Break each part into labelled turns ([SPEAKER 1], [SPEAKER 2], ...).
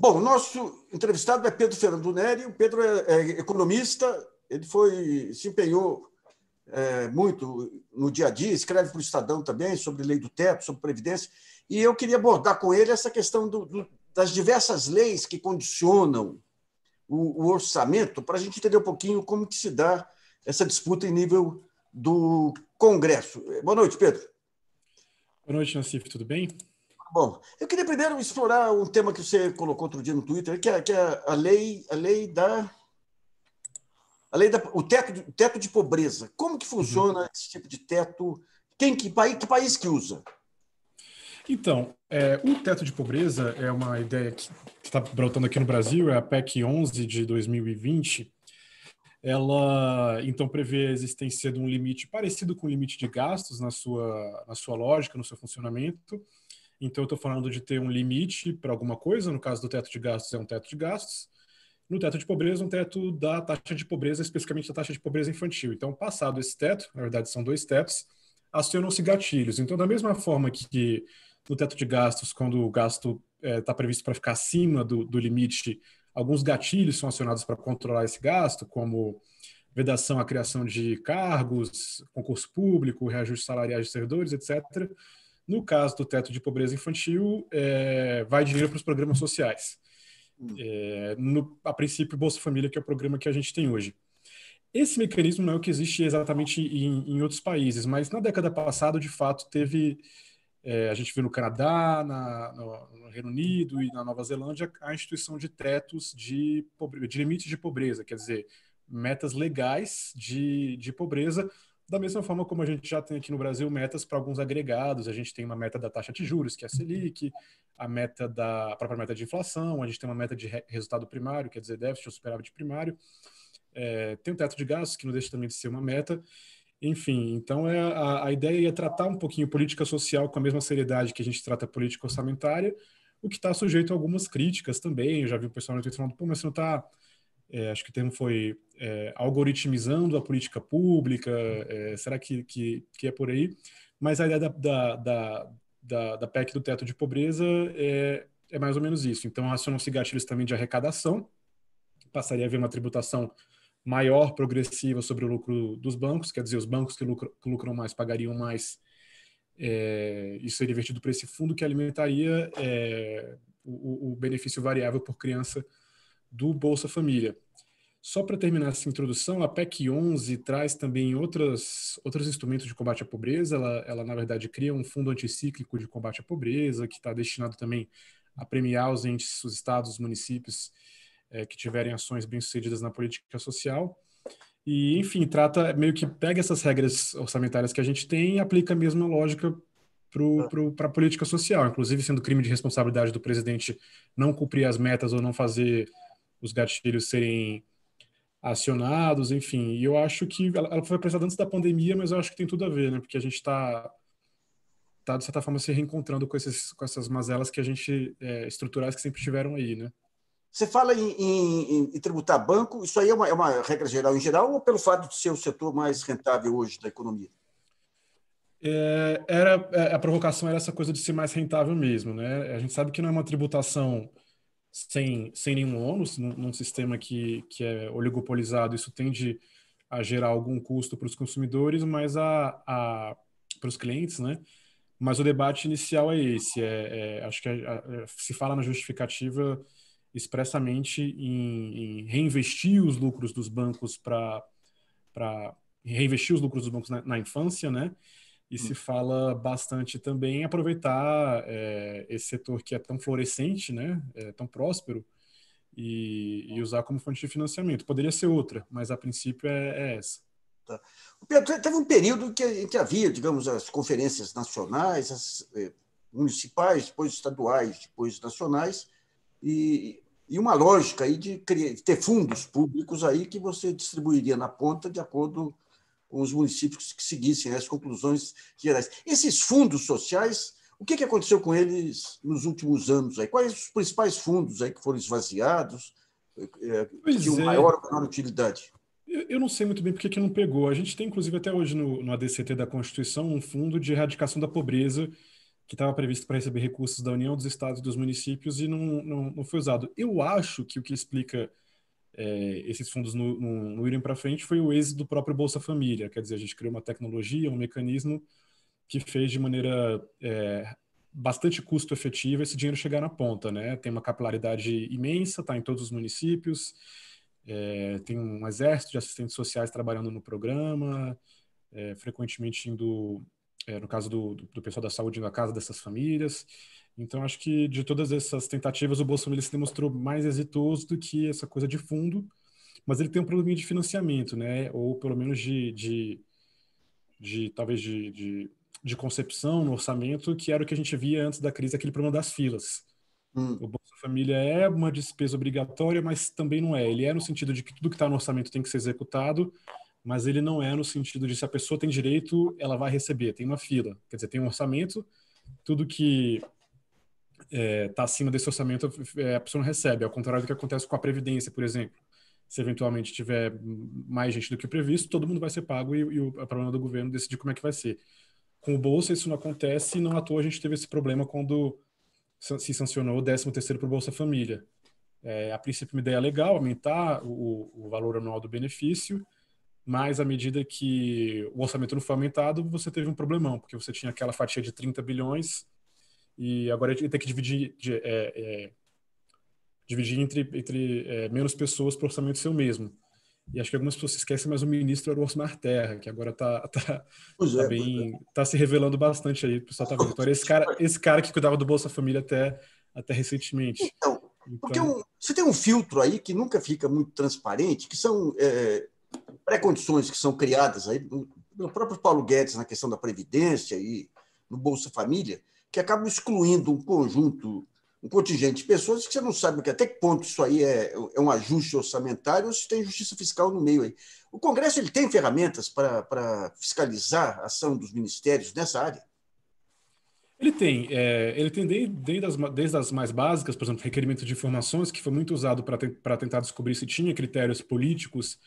[SPEAKER 1] Bom, o nosso entrevistado é Pedro Fernando Neri. O Pedro é, é economista, ele foi se empenhou é, muito no dia a dia, escreve para o Estadão também sobre lei do teto, sobre previdência. E eu queria abordar com ele essa questão do, do, das diversas leis que condicionam o, o orçamento, para a gente entender um pouquinho como que se dá essa disputa em nível do Congresso. Boa noite, Pedro. Boa noite, Nancy. Tudo bem? Bom, eu queria primeiro explorar um tema que você colocou outro dia no Twitter, que é, que é a lei, a lei da a lei da, o teto de, teto de pobreza. Como que funciona uhum. esse tipo de teto? Quem que país que país que usa?
[SPEAKER 2] Então, é, o teto de pobreza é uma ideia que está brotando aqui no Brasil, é a PEC 11 de 2020. Ela então prevê a existência de um limite parecido com o limite de gastos na sua, na sua lógica, no seu funcionamento, então, eu estou falando de ter um limite para alguma coisa, no caso do teto de gastos, é um teto de gastos. No teto de pobreza, um teto da taxa de pobreza, especificamente da taxa de pobreza infantil. Então, passado esse teto, na verdade são dois tetos, acionam-se gatilhos. Então, da mesma forma que no teto de gastos, quando o gasto está é, tá previsto para ficar acima do, do limite, alguns gatilhos são acionados para controlar esse gasto, como vedação à criação de cargos, concurso público, reajuste salariais de servidores, etc. No caso do teto de pobreza infantil, é, vai dinheiro para os programas sociais. Hum. É, no, a princípio, Bolsa Família, que é o programa que a gente tem hoje. Esse mecanismo não é o que existe exatamente em, em outros países, mas na década passada, de fato, teve. É, a gente viu no Canadá, na, no, no, Reino Unido e na Nova Zelândia a instituição de tetos de, de limites de pobreza, quer dizer, metas legais de, de pobreza da mesma forma como a gente já tem aqui no Brasil metas para alguns agregados, a gente tem uma meta da taxa de juros, que é a Selic, a meta da a própria meta de inflação, a gente tem uma meta de re, resultado primário, quer dizer, déficit ou superávit primário. É, tem o teto de gastos, que não deixa também de ser uma meta. Enfim, então é, a, a ideia é tratar um pouquinho política social com a mesma seriedade que a gente trata política orçamentária, o que está sujeito a algumas críticas também. Eu já vi o pessoal no Twitter falando, pô, mas você não está é, acho que o termo foi é, algoritmizando a política pública, é, será que, que, que, é por aí? Mas a ideia da, da, da, da, da PEC do teto de pobreza é, é mais ou menos isso. Então, acionam-se gatilhos também de arrecadação, passaria a haver uma tributação maior, progressiva sobre o lucro dos bancos, quer dizer, os bancos que lucram, que lucram mais pagariam mais, isso é, seria divertido para esse fundo que alimentaria é, o, o benefício variável por criança do Bolsa Família. Só para terminar essa introdução, a PEC 11 traz também outras, outros instrumentos de combate à pobreza. Ela, ela, na verdade, cria um fundo anticíclico de combate à pobreza, que está destinado também a premiar os entes, os estados, os municípios é, que tiverem ações bem-sucedidas na política social. E, enfim, trata, meio que pega essas regras orçamentárias que a gente tem e aplica a mesma lógica para a política social, inclusive sendo crime de responsabilidade do presidente não cumprir as metas ou não fazer os gatilhos serem acionados, enfim. E eu acho que ela, ela foi apresentada antes da pandemia, mas eu acho que tem tudo a ver, né? Porque a gente está tá, de certa forma se reencontrando com, esses, com essas mazelas que a gente é, estruturais que sempre tiveram aí, né?
[SPEAKER 1] Você fala em, em, em tributar banco, isso aí é uma, é uma, regra geral em geral ou pelo fato de ser o setor mais rentável hoje da economia?
[SPEAKER 2] É, era é, a provocação era essa coisa de ser mais rentável mesmo, né? A gente sabe que não é uma tributação sem, sem nenhum ônus, num, num sistema que, que é oligopolizado, isso tende a gerar algum custo para os consumidores, mas a, a para os clientes, né? Mas o debate inicial é esse. É, é acho que a, a, se fala na justificativa expressamente em, em reinvestir os lucros dos bancos para reinvestir os lucros dos bancos na, na infância, né? e hum. se fala bastante também aproveitar é, esse setor que é tão florescente, né, é, tão próspero, e, e, usar como fonte de financiamento. Poderia ser outra, mas a princípio é, é essa.
[SPEAKER 1] Tá. Pedro, teve um período que, que havia, digamos, as
[SPEAKER 2] conferências nacionais,
[SPEAKER 1] as eh, municipais, depois estaduais, depois nacionais, e, e uma lógica aí de, criar, de ter fundos públicos aí que você distribuiria na ponta de acordo os municípios que seguissem as conclusões gerais. Esses fundos sociais, o que, que aconteceu com eles nos últimos anos? Aí? Quais os principais fundos aí que foram esvaziados, eh, eh, pois é. maior ou menor utilidade?
[SPEAKER 2] Eu não sei muito bem porque que não pegou. A gente tem, inclusive, até hoje no, no ADCT da Constituição, um fundo de erradicação da pobreza que estava previsto para receber recursos da União, dos estados e dos municípios e não, não, não foi usado. Eu acho que o que explica é, esses fundos não, não irem para frente foi o êxito do próprio Bolsa Família. Quer dizer, a gente criou uma tecnologia, um mecanismo que fez de maneira é, bastante custo efetiva esse dinheiro chegar na ponta. Né? Tem uma capilaridade imensa, está em todos os municípios, é, tem um exército de assistentes sociais trabalhando no programa, é, frequentemente indo é, no caso do, do, do, pessoal da saúde na casa dessas famílias. Então, acho que de todas essas tentativas, o Bolsonaro se demonstrou mais exitoso do que essa coisa de fundo, mas ele tem um probleminha de financiamento, né? ou pelo menos de, de, de talvez de, de, de, concepção no orçamento, que era o que a gente via antes da crise, aquele problema das filas. Hum. O Bolsa Família é uma despesa obrigatória, mas também não é. Ele é no sentido de que tudo que está no orçamento tem que ser executado, mas ele não é no sentido de se a pessoa tem direito, ela vai receber, tem uma fila, quer dizer, tem um orçamento, tudo que está é, tá acima desse orçamento é, a pessoa não recebe, ao contrário do que acontece com a Previdência, por exemplo. Se eventualmente tiver mais gente do que o previsto, todo mundo vai ser pago e, e o é problema do governo decidir como é que vai ser. Com o Bolsa, isso não acontece e não à toa a gente teve esse problema quando se sancionou o 13º para o Bolsa Família. É, a princípio, uma ideia legal, aumentar o, o valor anual do benefício, mas à medida que o orçamento não foi aumentado, você teve um problemão, porque você tinha aquela fatia de 30 bilhões e agora ia ter que dividir, de, é, é, dividir entre, entre é, menos pessoas para o orçamento ser o mesmo. E acho que algumas pessoas se esquecem, mas o ministro era o Osmar Terra, que agora está tá, tá tá, é, é. tá se revelando bastante aí, o pessoal está vendo. Então, era esse cara, esse cara que cuidava do Bolsa Família até, até recentemente. Então, então... porque um,
[SPEAKER 1] você tem um filtro aí que nunca fica muito transparente, que são é, pré-condições que são criadas aí, no próprio Paulo Guedes, na questão da Previdência e no Bolsa Família, que acabam excluindo um conjunto, um contingente de pessoas que você não sabe que, é, até que ponto isso aí é, é um ajuste orçamentário ou se tem justiça fiscal no meio aí. O Congresso ele tem ferramentas para fiscalizar a ação dos ministérios nessa área?
[SPEAKER 2] Ele tem, é, ele tem desde as, desde as mais básicas, por exemplo, requerimento de informações, que foi muito usado para tentar descobrir se tinha critérios políticos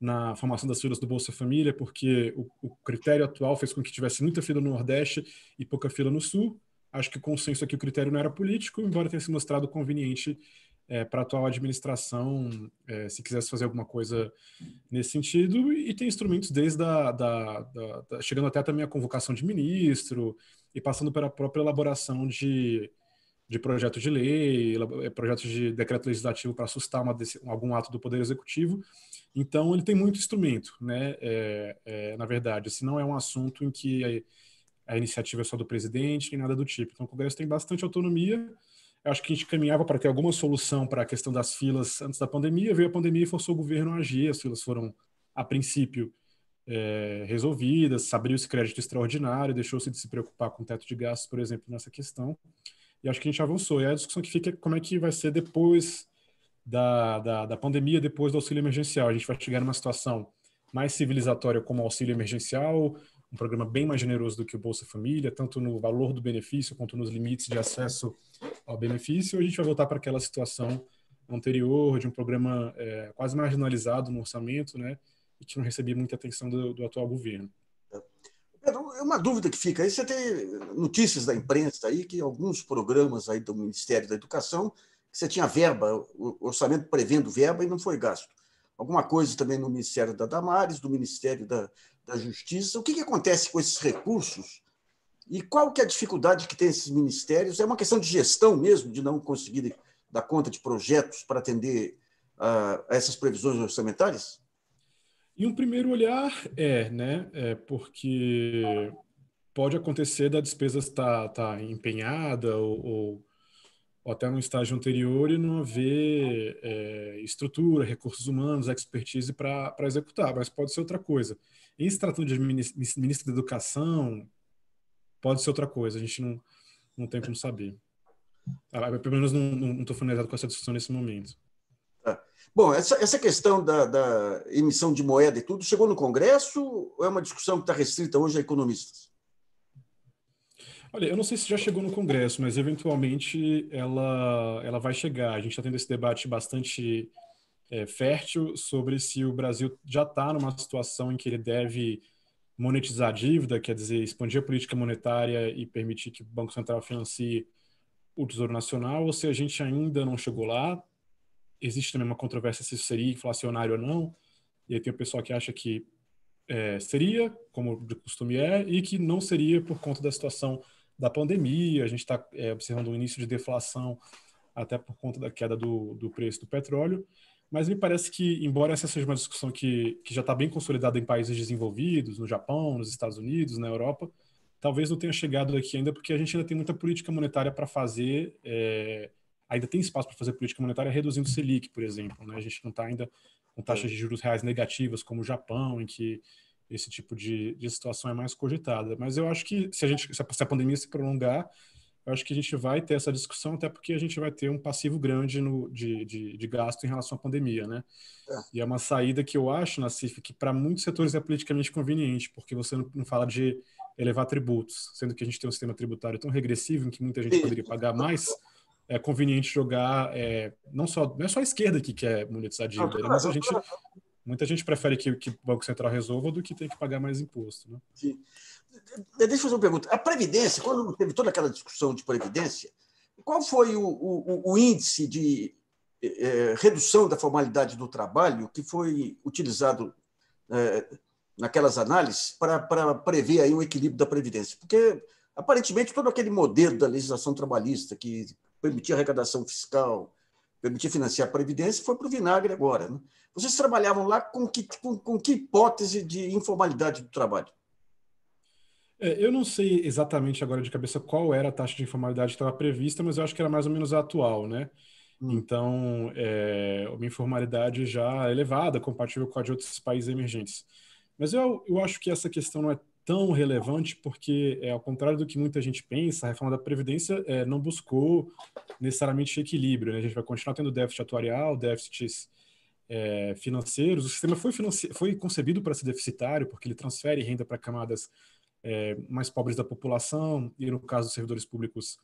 [SPEAKER 2] na formação das filas do Bolsa Família, porque o, o critério atual fez com que tivesse muita fila no Nordeste e pouca fila no Sul. Acho que o consenso é que o critério não era político, embora tenha se mostrado conveniente é, para a atual administração, é, se quisesse fazer alguma coisa nesse sentido, e tem instrumentos desde a, da, da, da, chegando até também a convocação de ministro e passando pela própria elaboração de de projetos de lei, eh, projetos de decreto legislativo para assustar uma, algum ato do Poder Executivo. Então, ele tem muito instrumento, né? É, é, na verdade, se assim, não é um assunto em que a, a, iniciativa é só do presidente, nem nada do tipo. Então, o Congresso tem bastante autonomia. Eu acho que a gente caminhava para ter alguma solução para a questão das filas antes da pandemia. Veio a pandemia e forçou o governo a agir. As filas foram, a princípio, é, resolvidas, abriu esse crédito extraordinário, deixou-se de se preocupar com o teto de gastos, por exemplo, nessa questão e acho que a gente avançou. E a discussão que fica é como é que vai ser depois da, da, da pandemia, depois do auxílio emergencial. A gente vai chegar numa situação mais civilizatória como auxílio emergencial, um programa bem mais generoso do que o Bolsa Família, tanto no valor do benefício quanto nos limites de acesso ao benefício, ou a gente vai voltar para aquela situação anterior de um programa é, quase marginalizado no orçamento, né, e que não recebia muita atenção do, do atual governo.
[SPEAKER 1] É uma dúvida que fica aí, você tem notícias da imprensa aí que alguns programas aí do Ministério da Educação você tinha verba, o orçamento prevendo verba e não foi gasto. Alguma coisa também no Ministério da Damares, do Ministério da, da Justiça. O que, que acontece com esses recursos e qual que é a dificuldade que tem esses ministérios? É uma questão de gestão mesmo, de não conseguir dar conta de projetos para atender ah, a essas previsões orçamentárias?
[SPEAKER 2] E um primeiro olhar é, né? É porque pode acontecer da despesa estar tá, tá empenhada ou, ou, ou, até num estágio anterior e não haver é, estrutura, recursos humanos, expertise para executar, mas pode ser outra coisa. Em se tratando de ministro da Educação, pode ser outra coisa, a gente não, não tem como saber. Ah, pelo menos não estou familiarizado com essa discussão nesse momento.
[SPEAKER 1] Bom, essa, essa questão da, da, emissão de moeda e tudo chegou no Congresso ou é uma discussão que está restrita hoje a economistas?
[SPEAKER 2] Olha, eu não sei se já chegou no Congresso, mas eventualmente ela, ela vai chegar. A gente está tendo esse debate bastante é, fértil sobre se o Brasil já está numa situação em que ele deve monetizar a dívida, quer dizer, expandir a política monetária e permitir que o Banco Central financie o Tesouro Nacional, ou se a gente ainda não chegou lá, existe também uma controvérsia se isso seria inflacionário ou não. E aí tem o pessoal que acha que é, seria, como de costume é, e que não seria por conta da situação da pandemia. A gente está é, observando um início de deflação até por conta da queda do, do preço do petróleo. Mas me parece que, embora essa seja uma discussão que, que já está bem consolidada em países desenvolvidos, no Japão, nos Estados Unidos, na Europa, talvez não tenha chegado aqui ainda, porque a gente ainda tem muita política monetária para fazer é, ainda tem espaço para fazer política monetária reduzindo o Selic, por exemplo. Né? A gente não está ainda com taxas de juros reais negativas, como o Japão, em que esse tipo de, de situação é mais cogitada. Mas eu acho que se a, gente, se a pandemia se prolongar, eu acho que a gente vai ter essa discussão, até porque a gente vai ter um passivo grande no, de, de, de gasto em relação à pandemia, né? É. E é uma saída que eu acho, na CIF, que para muitos setores é politicamente conveniente, porque você não, não, fala de elevar tributos, sendo que a gente tem um sistema tributário tão regressivo em que muita gente poderia pagar mais é conveniente jogar é, não só não é só a esquerda que quer é monetizar dinheiro, né? mas a gente muita gente prefere que, que, o Banco Central resolva do que ter que pagar mais imposto. Né? Sim. Deixa eu fazer uma pergunta. A Previdência, quando teve toda
[SPEAKER 1] aquela discussão de Previdência, qual foi o, o, o índice de é, é, redução da formalidade do trabalho que foi utilizado eh, naquelas análises para, para prever aí um equilíbrio da Previdência? Porque, aparentemente, todo aquele modelo da legislação trabalhista que permitia arrecadação fiscal, permitia financiar a Previdência, foi para o vinagre agora. Né? Vocês trabalhavam lá com que, com, com que hipótese de informalidade do trabalho?
[SPEAKER 2] É, eu não sei exatamente agora de cabeça qual era a taxa de informalidade que estava prevista, mas eu acho que era mais ou menos a atual, né? Hum. Então, é, uma informalidade já é elevada, compatível com a de outros países emergentes. Mas eu, eu acho que essa questão não é tão relevante porque, é, ao contrário do que muita gente pensa, a reforma da Previdência é, não buscou necessariamente equilíbrio. Né? A gente vai continuar tendo déficit atuarial, déficits é, financeiros. O sistema foi, foi concebido para ser deficitário porque ele transfere renda para camadas é, mais pobres da população e, no caso dos servidores públicos,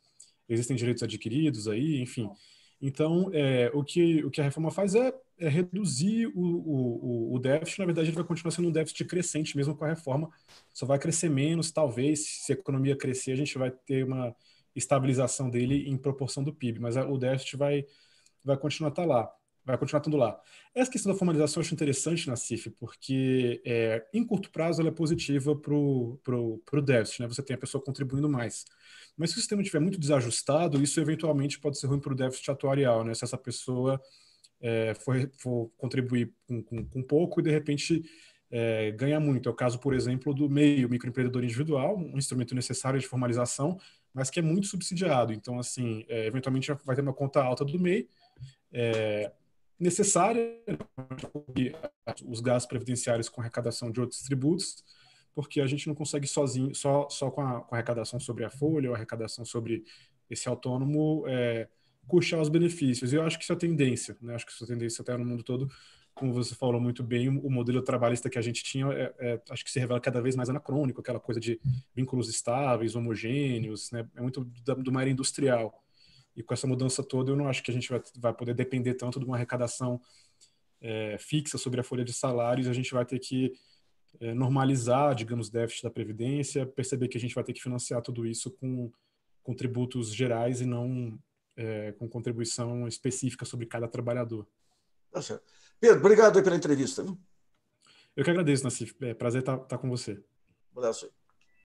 [SPEAKER 2] existem direitos adquiridos aí, enfim... Então, é, o, que, o que a reforma faz é, é reduzir o, o, o, déficit. Na verdade, ele vai continuar sendo um déficit crescente mesmo com a reforma, só vai crescer menos, talvez. Se a economia crescer, a gente vai ter uma estabilização dele em proporção do PIB, mas a, é, o déficit vai, vai continuar a estar tá lá vai continuar estando lá. Essa questão da formalização eu acho interessante na CIF, porque é, em curto prazo ela é positiva para o pro, pro déficit, né? você tem a pessoa contribuindo mais. Mas se o sistema estiver muito desajustado, isso eventualmente pode ser ruim para o déficit atuarial, né? se essa pessoa é, for, for, contribuir com, com, com pouco e de repente é, ganha muito. É o caso, por exemplo, do MEI, o microempreendedor individual, um instrumento necessário de formalização, mas que é muito subsidiado. Então, assim, é, eventualmente vai ter uma conta alta do MEI, é, necessária né, os gastos previdenciários com arrecadação de outros tributos, porque a gente não consegue sozinho, só, só com, a, com a arrecadação sobre a folha ou arrecadação sobre esse autônomo, é, puxar os benefícios. E eu acho que isso é tendência, né? acho que isso é tendência até no mundo todo. Como você falou muito bem, o modelo trabalhista que a gente tinha, é, é, acho que se revela cada vez mais anacrônico, aquela coisa de vínculos estáveis, homogêneos, né? é muito da, do era industrial. E com essa mudança toda, eu não acho que a gente vai, vai poder depender tanto de uma arrecadação é, fixa sobre a folha de salários. A gente vai ter que é, normalizar, digamos, o déficit da Previdência, perceber que a gente vai ter que financiar tudo isso com contributos gerais e não é, com contribuição específica sobre cada trabalhador. Tá certo.
[SPEAKER 1] Pedro, obrigado pela entrevista.
[SPEAKER 2] Eu que agradeço, Nassif. É prazer estar, tá, estar tá com você.
[SPEAKER 1] Um abraço.